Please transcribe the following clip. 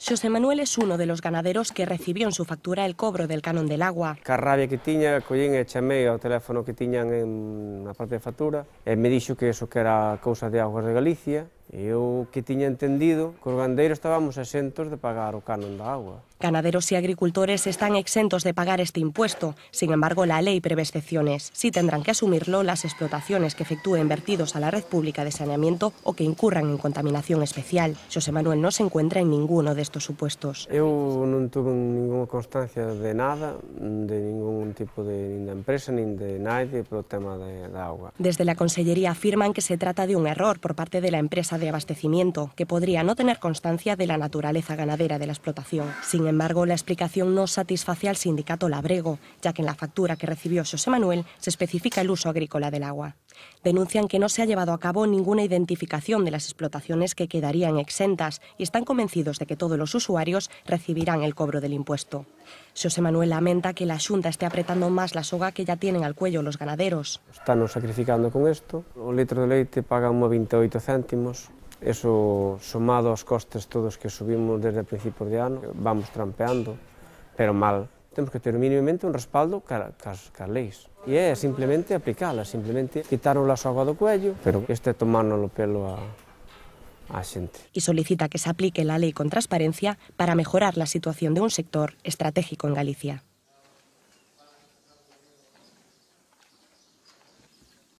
Xosé Manuel es uno de los ganaderos que recibió en su factura el cobro del canon del agua. Ca rabia que tiña, collín e chamei ao teléfono que tiñan en, a parte de factura e me dixo que eso que era cousa de Aguas de Galicia Yo que tenía entendido, cos gandeiros estábamos exentos de pagar o canon de agua. Ganaderos y e agricultores están exentos de pagar este impuesto. Sin embargo, la ley prevé excepciones. Sí tendrán que asumirlo las explotaciones que efectúen vertidos a la red pública de saneamiento o que incurran en contaminación especial. José Manuel no se encuentra en ninguno de estos supuestos. Yo no tuve ninguna constancia de nada, de ningún tipo de, empresa, nin de nadie el tema del de agua. Desde la Consellería afirman que se trata de un error por parte de la empresa de abastecimiento, que podría no tener constancia de la naturaleza ganadera de la explotación. Sin embargo, la explicación no satisface al sindicato labrego, ya que en la factura que recibió José Manuel se especifica el uso agrícola del agua. denuncian que no se ha llevado a cabo ninguna identificación de las explotaciones que quedarían exentas y están convencidos de que todos los usuarios recibirán el cobro del impuesto. José Manuel lamenta que la Xunta esté apretando más la soga que ya tienen al cuello los ganaderos. Están sacrificando con isto. O litro de leite pagan 28 céntimos, Eso somado aos costes todos que subimos desde principios de ano, vamos trampeando, pero mal temos que ter mínimamente un respaldo cara, cas, cas leis. E é simplemente aplicala, simplemente quitar o lazo agua do cuello, pero este tomando o pelo a, a xente. Y solicita que se aplique la ley con transparencia para mejorar la situación de un sector estratégico en Galicia.